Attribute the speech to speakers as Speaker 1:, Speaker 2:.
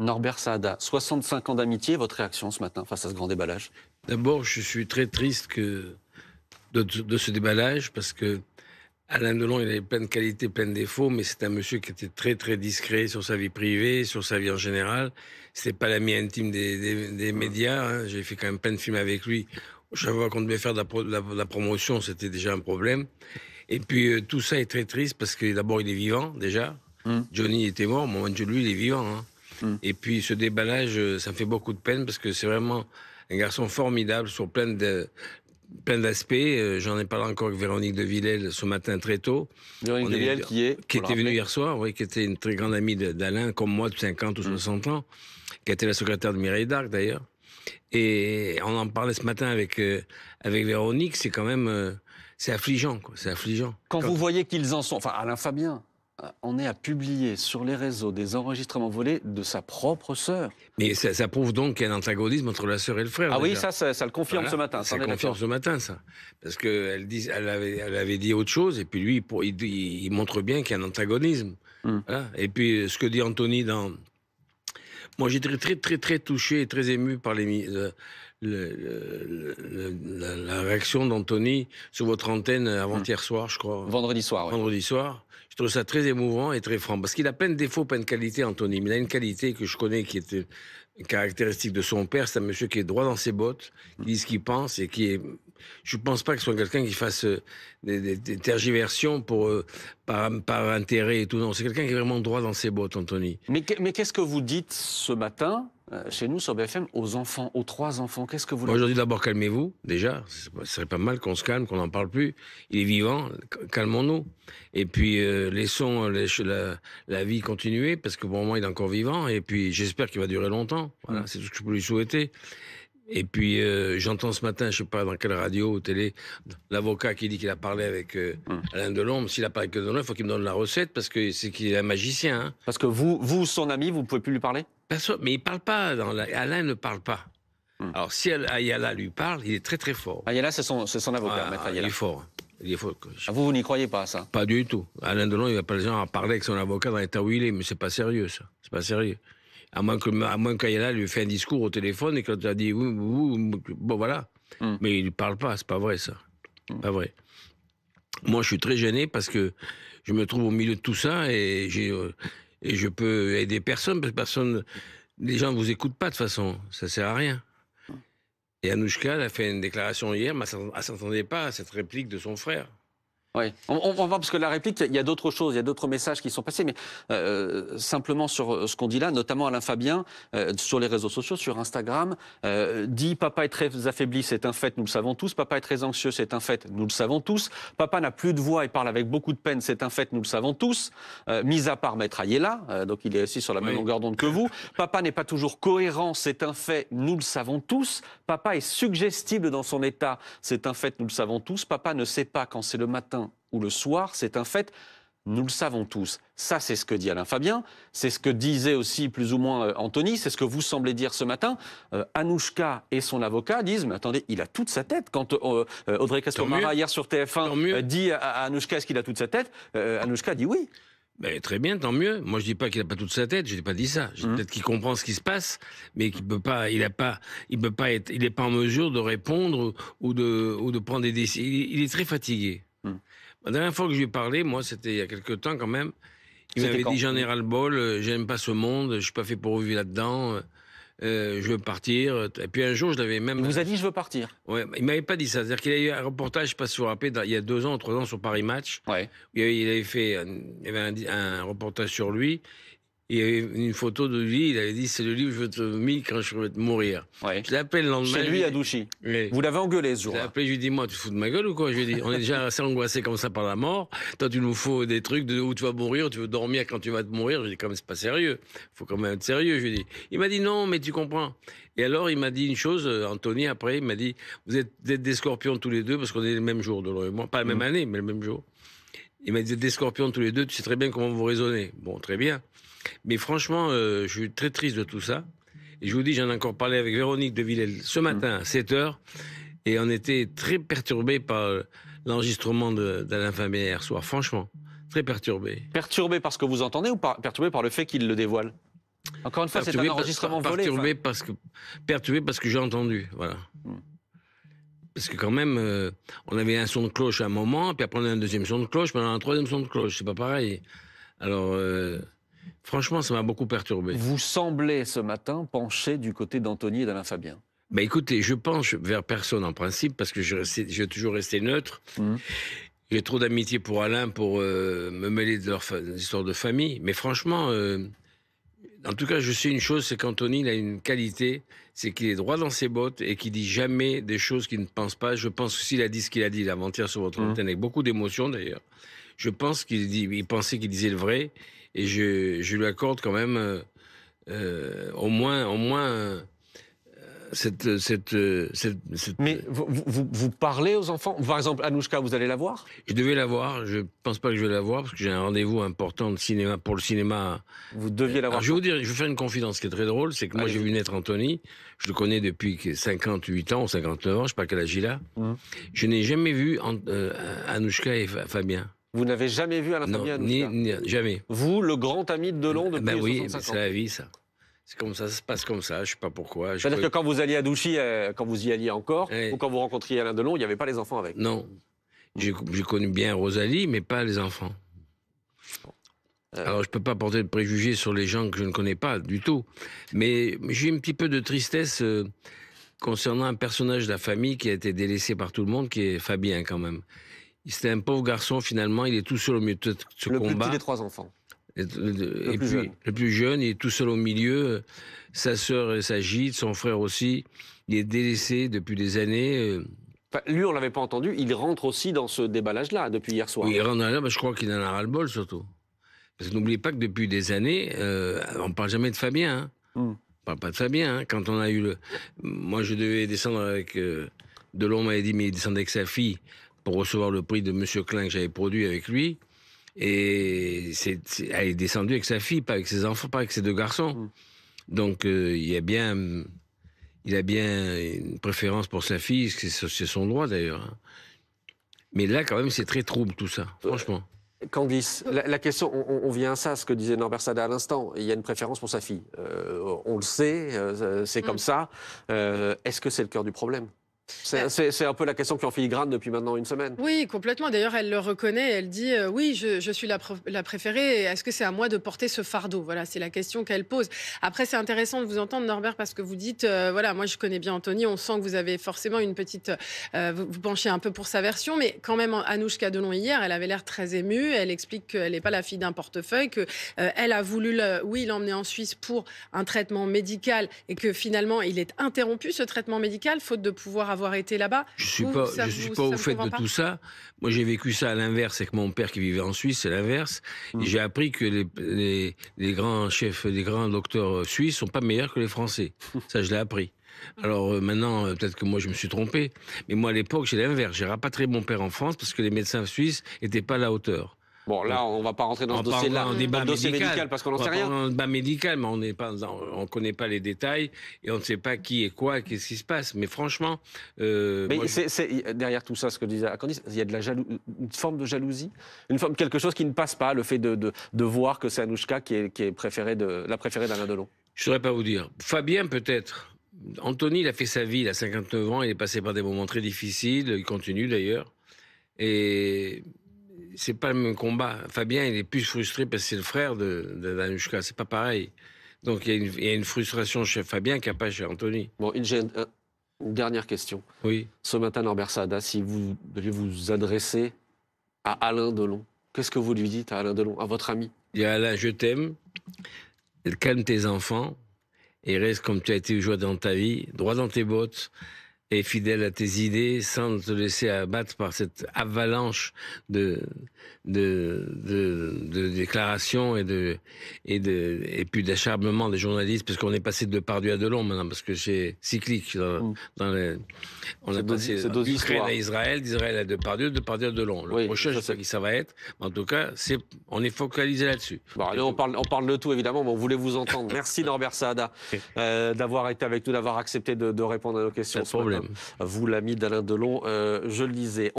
Speaker 1: Norbert Saada, 65 ans d'amitié, votre réaction ce matin face à ce grand déballage
Speaker 2: D'abord, je suis très triste de, ce déballage parce que Alain Delon, il avait plein de qualités, plein de défauts, mais c'est un monsieur qui était très très discret sur sa vie privée, sur sa vie en général. n'était pas l'ami intime des, médias. Hein. J'ai fait quand même plein de films avec lui. Je fois qu'on devait faire de la, promotion, c'était déjà un problème. Et puis euh, tout ça est très triste parce que d'abord il est vivant déjà. Hum. Johnny était mort, mais lui il est vivant. Hein. Mm. Et puis ce déballage, euh, ça me fait beaucoup de peine parce que c'est vraiment un garçon formidable sur plein de plein d'aspects. Euh, j'en ai parlé encore avec Véronique de Villèle ce matin très tôt. Véronique de Villèle qui est Qui était venue hier soir, qui était une très grande amie d'Alain, comme moi, de 50 ou 60 mm. ans, qui était la secrétaire de Mireille d'Arc d'ailleurs. Et on en parlait ce matin avec, euh, avec Véronique, c'est quand même... c'est affligeant, C'est affligeant. Quand, vous voyez qu'ils en
Speaker 1: sont, enfin Alain Fabien, on est à publier sur les réseaux des enregistrements volés de sa propre
Speaker 2: sœur. Mais ça, prouve donc qu'il y a un antagonisme entre la sœur et le frère. Ah oui, ça, ça,
Speaker 1: le confirme ce matin. Ça, le confirme ce
Speaker 2: matin, ça. Parce qu'elle elle avait, elle avait dit autre chose, et puis lui, il, montre bien qu'il y a un antagonisme. Hmm. Hein. Et puis, ce que dit Anthony dans... Moi, j'étais très, très, très, très touché et très ému par les, la, réaction d'Anthony sur votre antenne avant-hier hum. soir, je crois. Vendredi soir. Vendredi soir. Je trouve ça très émouvant et très franc. Parce qu'il a plein de défauts, plein de qualités, Anthony. Mais il a une qualité que je connais qui est caractéristique de son père. C'est un monsieur qui est droit dans ses bottes, qui dit ce qu'il pense et qui est. Je ne pense pas que ce soit quelqu'un qui fasse euh, des, tergiversions pour, euh, par, intérêt et tout. Non, c'est quelqu'un qui est vraiment droit dans ses bottes, Anthony. mais qu'est-ce que vous dites ce matin euh, chez nous sur BFM aux enfants, aux trois enfants. Qu'est-ce que vous voulez? Aujourd'hui, d'abord, calmez-vous, déjà. Ce serait pas mal qu'on se calme, qu'on n'en parle plus. Il est vivant, calmons-nous. Et puis, euh, laissons euh, la, vie continuer, parce que pour le moment, il est encore vivant. Et puis, j'espère qu'il va durer longtemps. Voilà, mm. c'est tout ce que je peux lui souhaiter. Et puis j'entends ce matin, je sais pas dans quelle radio ou télé, l'avocat qui dit qu'il a parlé avec mm. Alain Delon. S'il a parlé avec Delon, il faut qu'il me donne la recette parce que c'est qu'il est un magicien. Hein. Parce que vous, vous, son ami, vous pouvez plus lui parler mais il parle pas. Dans Alain ne parle pas. Hmm. Alors, si Ayala lui parle, il est très très fort. Ayala, c'est son, son, avocat, ah, Il est fort. Il est fort. Ah, vous, vous n'y croyez pas, ça Pas du tout. Alain Delon, il n'a pas le gens à parler avec son avocat dans l'état où il est, mais c'est pas sérieux, ça. C'est pas sérieux. À moins que, à moins qu'Ayala lui fait un discours au téléphone et qu'elle a dit, oui, bon, voilà. Hmm. Mais il ne parle pas, c'est pas vrai, ça. Hmm. Pas vrai. Moi, je suis très gêné parce que je me trouve au milieu de tout ça et j'ai, euh, et je peux aider personne parce que personne, les gens ne vous écoutent pas de toute façon, ça sert à rien. Ah. Et Anouchka, a fait une déclaration hier, mais elle ne s'attendait pas à cette réplique de son frère. Oui, on, on, va parce que la réplique, il
Speaker 1: y a d'autres choses, il y a d'autres messages qui sont passés, mais euh, euh, simplement sur euh, ce qu'on dit là, notamment Alain Fabien, sur les réseaux sociaux, sur Instagram, dit Papa est très affaibli, c'est un fait, nous le savons tous. Papa est très anxieux, c'est un fait, nous le savons tous. Papa n'a plus de voix et parle avec beaucoup de peine, c'est un fait, nous le savons tous. mis à part Maître Ayela, donc il est aussi sur la même longueur d'onde que vous. Papa n'est pas toujours cohérent, c'est un fait, nous le savons tous. Papa est suggestible dans son état, c'est un fait, nous le savons tous. Papa ne sait pas quand c'est le matin ou le soir, c'est un fait. Nous le savons tous. Ça, c'est ce que dit Alain Fabien. C'est ce que disait aussi plus ou moins euh, Anthony. C'est ce que vous semblez dire ce matin. Euh, Anouchka et son avocat disent Mais attendez, il a toute sa
Speaker 2: tête. Quand euh, Audrey Castomara, hier sur TF1, dit à, Anouchka Est-ce qu'il a toute sa tête Anouchka dit Oui. Ben, très bien, tant mieux. Moi, je dis pas qu'il n'a pas toute sa tête. Je n'ai pas dit ça. Hum. peut-être qu'il comprend ce qui se passe, mais qu'il peut pas, il a pas, il peut pas être, il n'est pas en mesure de répondre ou de, ou de prendre des décisions. Il, est très fatigué. Hum. La dernière fois que je lui ai parlé, moi, c'était il y a quelques temps quand même.
Speaker 1: Il m'avait dit j'en ai
Speaker 2: bol, euh, j'aime pas ce monde, je suis pas fait pour vivre là-dedans. Euh, euh, je veux partir. Et puis un jour, je l'avais même. Il vous a dit, je veux partir. Ouais, il m'avait pas dit ça. C'est-à-dire qu'il a eu un reportage, je vous vous rappelez, il y a deux ans, trois ans, sur Paris Match. Ouais. Il avait fait, un reportage sur lui il y avait une photo de lui, il avait dit c'est le livre que je te mis quand je vais te mourir. Je l'appelle le lendemain. Chez lui, à Vous l'avez engueulé ce jour Je l'ai appelé, je lui ai dit moi, tu fous de ma gueule ou quoi Je lui ai dit on est déjà assez angoissé comme ça par la mort. Toi, tu nous faut des trucs de où tu vas mourir, tu veux dormir quand tu vas te mourir. Je lui ai dit c'est pas sérieux. faut quand même être sérieux, je lui Il m'a dit non, mais tu comprends. Et alors, il m'a dit une chose, euh, Anthony, après, il m'a dit vous êtes, des scorpions tous les deux parce qu'on est le même jour, de et moi. Pas la même mm. année, mais le même jour. Il m'a dit des scorpions tous les deux, tu sais très bien comment vous raisonnez. Bon, très bien. Mais franchement, euh, je suis très triste de tout ça. Et je vous dis, j'en ai encore parlé avec Véronique de Villel ce mmh. matin à 7 h Et on était très perturbés par euh, l'enregistrement d'Alain Fabien hier soir. Franchement, très perturbé. Perturbé par ce que vous entendez ou par, perturbés par le fait qu'il le dévoile Encore une fois, c'est un enregistrement volé. Perturbé parce que, parce que j'ai entendu. Voilà. Mmh parce que quand même, euh, on avait un son de cloche à un moment, puis après on a un deuxième son de cloche, puis on a un troisième son de cloche. C'est pas pareil. Alors, euh, franchement, ça m'a beaucoup perturbé. Vous semblez ce matin pencher du côté d'Anthony et d'Alain Fabien. Bah écoutez, je penche vers personne en principe parce que j'ai toujours resté neutre. Mmh. J'ai trop d'amitié pour Alain pour euh, me mêler de leur histoire de famille. Mais franchement, en tout cas, je sais une chose, c'est qu'Anthony, a une qualité, c'est qu'il est droit dans ses bottes et qu'il dit jamais des choses qu'il ne pense pas. Je pense aussi qu'il a dit ce qu'il a dit l'avant-hier sur votre mmh. antenne, avec beaucoup d'émotion d'ailleurs, je pense qu'il pensait qu'il disait le vrai et je, lui accorde quand même euh, euh, au moins, au moins euh, euh, cette, Mais euh, vous, vous, parlez aux enfants Par exemple, Anouchka, vous allez la voir Je devais la voir. Je pense pas que je vais la voir parce que j'ai un rendez-vous important de cinéma pour le cinéma. Vous deviez la voir. je vais vous dire, je vais faire une confidence. qui est très drôle, c'est que moi, j'ai vu naître Anthony. Je le connais depuis 58 ans, 59 ans. Je sais pas quelle âge il a. Hum. Je n'ai jamais vu Anouchka et Fabien. Vous n'avez jamais vu Alain Fabien Jamais. Vous, le grand ami de Delon bah depuis ben oui, c'est la vie, ça. C'est comme ça, ça se passe comme ça, je sais pas pourquoi. C'est-à-dire que quand
Speaker 1: vous alliez à Douchy, euh, quand vous y alliez encore, ou quand vous rencontriez
Speaker 2: Alain Delon, il n'y avait pas les enfants avec Non. J'ai, connu bien Rosalie, mais pas les enfants. Euh. Alors, je ne peux pas porter de préjugés sur les gens que je ne connais pas du tout. Mais j'ai un petit peu de tristesse euh, concernant un personnage de la famille qui a été délaissé par tout le monde, qui est Fabien quand même. C'était un pauvre garçon finalement, il est tout seul au milieu de ce combat. Le plus petit des trois enfants. Et, puis, le plus jeune, il est tout seul au milieu. Sa sœur s'agite, son frère aussi. Il est délaissé depuis des années. Euh. lui, on l'avait pas entendu. Il rentre aussi dans ce déballage-là depuis hier soir. Oui, il rentre là, mais je crois qu'il en a ras-le-bol surtout. Parce que n'oubliez pas que depuis des années, euh, on parle jamais de Fabien. Hein. Hmm. ne parle pas de Fabien. Hein. Quand on a eu le, moi, je devais descendre avec euh, Delon m'avait dit, mais il descendait avec sa fille pour recevoir le prix de Monsieur Klein que j'avais produit avec lui. Et c'est, elle est descendue avec sa fille, pas avec ses enfants, pas avec ses deux garçons. Mm. Donc euh, il a bien, il a bien une préférence pour sa fille, c'est, c'est son droit d'ailleurs. Mais là, quand même, c'est très trouble tout ça, euh, franchement. Candice,
Speaker 1: la, la question, on, vient à ça, ce que disait Norbert Sada à l'instant. Il y a une préférence pour sa fille. Euh, on le sait, c'est mm. comme ça. est-ce que c'est le cœur du problème bah. C'est un peu la question qui en filigrane depuis maintenant une semaine.
Speaker 2: Oui, complètement. D'ailleurs, elle le reconnaît. Elle dit euh, Oui, je, suis la, préférée. Est-ce que c'est à moi de porter ce fardeau Voilà, c'est la question qu'elle pose. Après, c'est intéressant de vous entendre, Norbert, parce que vous dites euh, Voilà, moi, je connais bien Anthony. On sent que vous avez forcément une petite. Euh, vous, penchez un peu pour sa version. Mais quand même, Anouchka Delon, hier, elle avait l'air très émue. Elle explique qu'elle n'est pas la fille d'un portefeuille, qu'elle a voulu, le, oui, l'emmener en Suisse pour un traitement médical et que finalement, il est interrompu, ce traitement médical, faute de pouvoir avoir avoir été là-bas. Je ne suis pas, je suis pas au fait de tout ça. Moi, j'ai vécu ça à l'inverse avec mon père qui vivait en Suisse, c'est l'inverse. Mmh. j'ai appris que les, grands chefs, les grands docteurs suisses sont pas meilleurs que les Français. ça, je l'ai appris. Alors euh, maintenant, euh, peut-être que moi je me suis trompé, mais moi à l'époque j'ai l'inverse. J'ai rapatrié mon père en France parce que les médecins suisses n'étaient pas à la hauteur. Bon, là, on va pas rentrer dans ce dossier débat médical, parce qu'on n'en sait rien. Dans débat médical, mais on ne connaît pas les détails et on ne sait pas qui est quoi, qu'est-ce qui se passe. Mais franchement, euh, mais c'est, derrière tout ça, ce que disait Candice, il y a de la une forme de jalousie, une forme quelque chose qui ne passe
Speaker 1: pas, le fait de, voir que c'est Anouchka qui est, qui préférée de, la préférée d'Alain Delon.
Speaker 2: Je saurais pas vous dire. Fabien peut-être. Anthony, il a fait sa vie, il a 59 ans, il est passé par des moments très difficiles, il continue d'ailleurs. Et c'est pas le même combat. Fabien, il est plus frustré parce que c'est le frère de, Danushka. C'est pas pareil. Donc il y, a une, frustration chez Fabien qu'il n'y a pas chez Anthony. Bon, une, dernière question. Oui. Ce matin,
Speaker 1: Norbert Sada, si vous devez vous adresser à Alain Delon, qu'est-ce que vous lui dites
Speaker 2: à Alain Delon, à votre ami Il y a Alain, je t'aime, calme tes enfants et reste comme tu as été aujourd'hui dans ta vie, droit dans tes bottes et fidèle à tes idées sans te laisser abattre par cette avalanche de, de, déclarations et de, et de, et puis d'acharnement des journalistes parce qu'on est passé de Pardieu à Delon maintenant parce que c'est cyclique dans, mm. on a passé d'Israël à Israël, d'Israël à Depardieu, Depardieu à Delon. Le prochain, je sais qui ça va être. En tout cas, c'est, on est focalisé là-dessus. on parle, on parle de tout évidemment, mais on voulait vous entendre. Merci Norbert Saada
Speaker 1: euh, d'avoir été avec nous, d'avoir accepté de, de, répondre à nos questions. problème. Vous, l'ami d'Alain Delon, euh, je le disais.